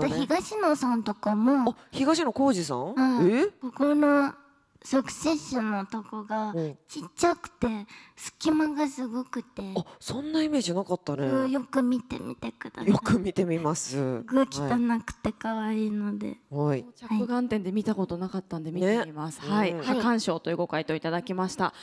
東野さんとかも東野浩二さん、うん、えここのサクセッションのとこがちっちゃくて隙間がすごくてあそんなイメージなかったねよく見てみてくださいよく見てみます具汚くて可愛いので、はい、着眼点で見たことなかったんで見てみます、ね、はい、う、鑑、んはい、賞というご回答いただきました